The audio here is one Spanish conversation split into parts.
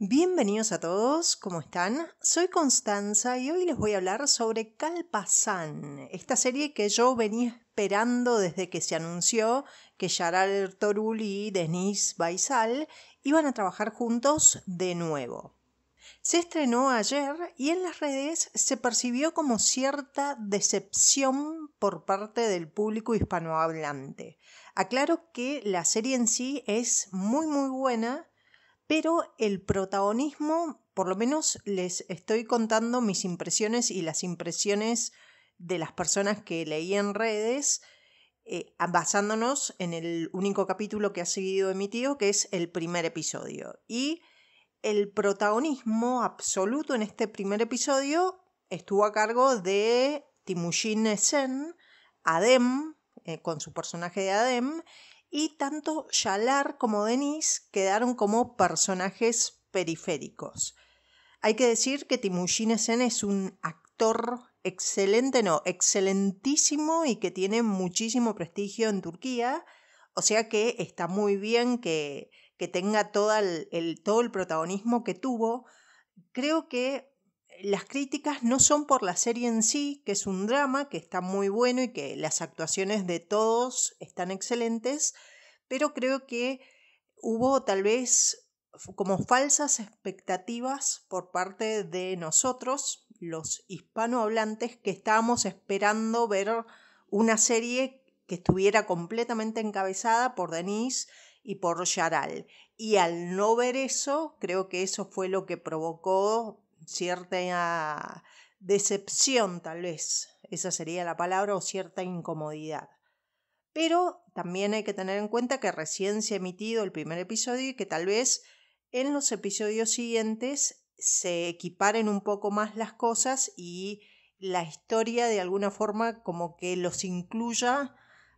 Bienvenidos a todos, ¿cómo están? Soy Constanza y hoy les voy a hablar sobre Calpazán, esta serie que yo venía esperando desde que se anunció que Yaral Torul y Denise Baisal iban a trabajar juntos de nuevo. Se estrenó ayer y en las redes se percibió como cierta decepción por parte del público hispanohablante. Aclaro que la serie en sí es muy muy buena, pero el protagonismo, por lo menos les estoy contando mis impresiones y las impresiones de las personas que leí en redes, eh, basándonos en el único capítulo que ha seguido emitido, que es el primer episodio. Y el protagonismo absoluto en este primer episodio estuvo a cargo de Timushin Sen, Adem, eh, con su personaje de Adem, y tanto Yalar como Denis quedaron como personajes periféricos. Hay que decir que Sen es un actor excelente, no, excelentísimo y que tiene muchísimo prestigio en Turquía, o sea que está muy bien que, que tenga todo todo el protagonismo que tuvo. Creo que las críticas no son por la serie en sí, que es un drama, que está muy bueno y que las actuaciones de todos están excelentes, pero creo que hubo tal vez como falsas expectativas por parte de nosotros, los hispanohablantes, que estábamos esperando ver una serie que estuviera completamente encabezada por Denise y por Yaral. Y al no ver eso, creo que eso fue lo que provocó cierta decepción tal vez, esa sería la palabra, o cierta incomodidad. Pero también hay que tener en cuenta que recién se ha emitido el primer episodio y que tal vez en los episodios siguientes se equiparen un poco más las cosas y la historia de alguna forma como que los incluya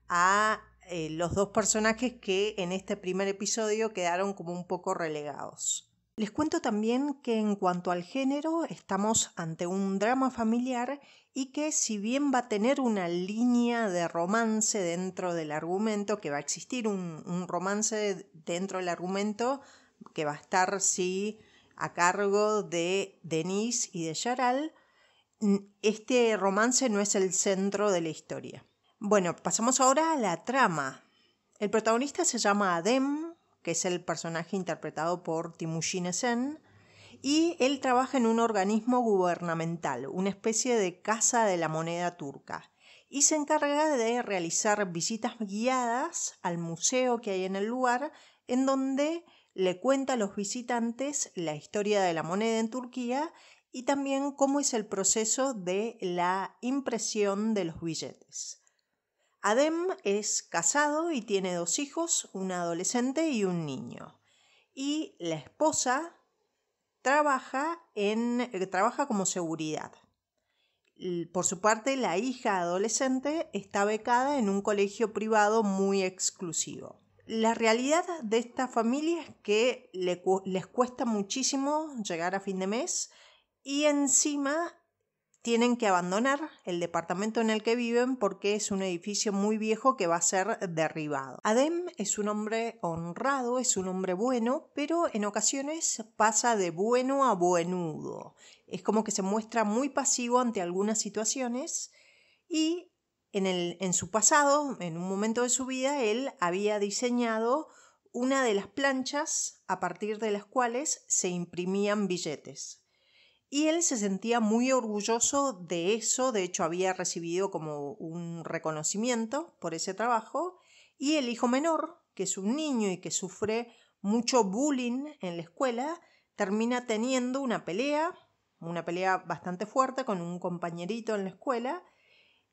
a eh, los dos personajes que en este primer episodio quedaron como un poco relegados. Les cuento también que en cuanto al género estamos ante un drama familiar y que si bien va a tener una línea de romance dentro del argumento, que va a existir un, romance dentro del argumento que va a estar sí a cargo de Denise y de Charal, este romance no es el centro de la historia. Bueno, pasamos ahora a la trama. El protagonista se llama Adem, que es el personaje interpretado por Timushin Sen, y él trabaja en un organismo gubernamental, una especie de casa de la moneda turca, y se encarga de realizar visitas guiadas al museo que hay en el lugar, en donde le cuenta a los visitantes la historia de la moneda en Turquía y también cómo es el proceso de la impresión de los billetes. Adem es casado y tiene dos hijos, un adolescente y un niño. Y la esposa trabaja, en, eh, trabaja como seguridad. Por su parte, la hija adolescente está becada en un colegio privado muy exclusivo. La realidad de esta familia es que les cuesta muchísimo llegar a fin de mes y encima tienen que abandonar el departamento en el que viven porque es un edificio muy viejo que va a ser derribado. Adem es un hombre honrado, es un hombre bueno, pero en ocasiones pasa de bueno a buenudo. Es como que se muestra muy pasivo ante algunas situaciones y en, en su pasado, en un momento de su vida, él había diseñado una de las planchas a partir de las cuales se imprimían billetes. Y él se sentía muy orgulloso de eso, de hecho había recibido como un reconocimiento por ese trabajo. Y el hijo menor, que es un niño y que sufre mucho bullying en la escuela, termina teniendo una pelea, una pelea bastante fuerte con un compañerito en la escuela.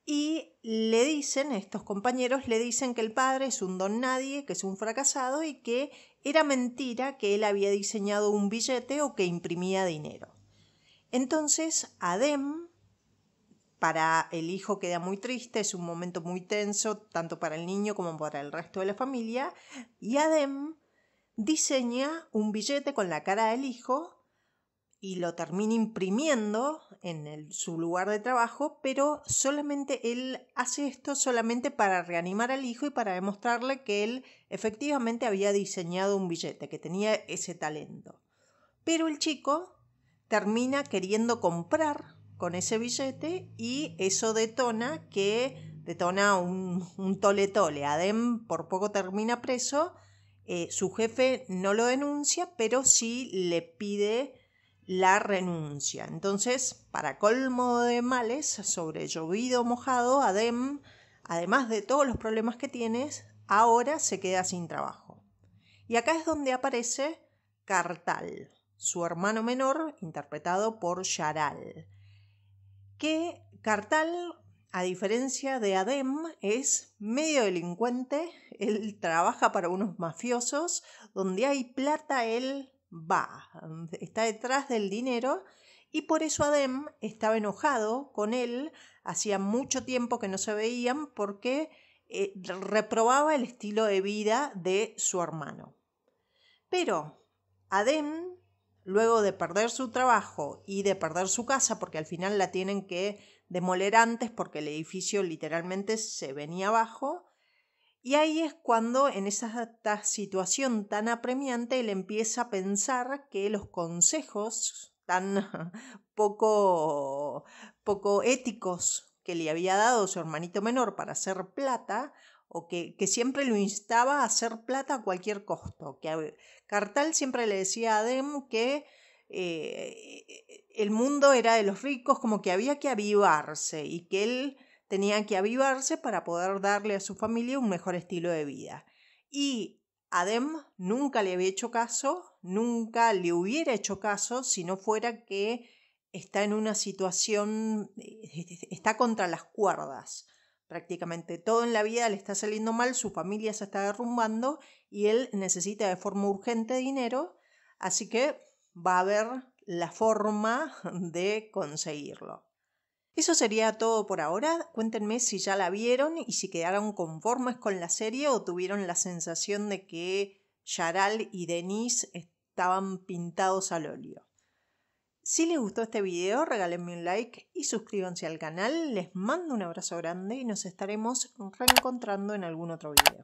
Y le dicen, estos compañeros le dicen que el padre es un don nadie, que es un fracasado y que era mentira que él había diseñado un billete o que imprimía dinero. Entonces, Adem, para el hijo queda muy triste, es un momento muy tenso, tanto para el niño como para el resto de la familia, y Adem diseña un billete con la cara del hijo y lo termina imprimiendo en su lugar de trabajo, pero solamente él hace esto solamente para reanimar al hijo y para demostrarle que él efectivamente había diseñado un billete, que tenía ese talento. Pero el chico termina queriendo comprar con ese billete y eso detona que detona un, un tole tole. Adem por poco termina preso, eh, su jefe no lo denuncia, pero sí le pide la renuncia. Entonces, para colmo de males, sobre llovido mojado, Adem, además de todos los problemas que tienes, ahora se queda sin trabajo. Y acá es donde aparece Cartal su hermano menor, interpretado por Yaral. Que Cartal, a diferencia de Adem, es medio delincuente, él trabaja para unos mafiosos, donde hay plata él va, está detrás del dinero y por eso Adem estaba enojado con él, hacía mucho tiempo que no se veían porque eh, reprobaba el estilo de vida de su hermano. Pero Adem luego de perder su trabajo y de perder su casa, porque al final la tienen que demoler antes porque el edificio literalmente se venía abajo, y ahí es cuando en esa situación tan apremiante él empieza a pensar que los consejos tan poco, poco éticos que le había dado su hermanito menor para hacer plata, o que, siempre lo instaba a hacer plata a cualquier costo. Que Cartal siempre le decía a Adem que eh, e, e, el mundo era de los ricos, como que había que avivarse y que él tenía que avivarse para poder darle a su familia un mejor estilo de vida. Y Adem nunca le había hecho caso, nunca le hubiera hecho caso si no fuera que está en una situación, eh, está contra las cuerdas prácticamente todo en la vida le está saliendo mal, su familia se está derrumbando y él necesita de forma urgente dinero, así que va a haber la forma de conseguirlo. Eso sería todo por ahora. Cuéntenme si ya la vieron y si quedaron conformes con la serie o tuvieron la sensación de que Yaral y Denise estaban pintados al óleo. Si les gustó este video, regálenme un like y suscríbanse al canal. Les mando un abrazo grande y nos estaremos reencontrando en algún otro video.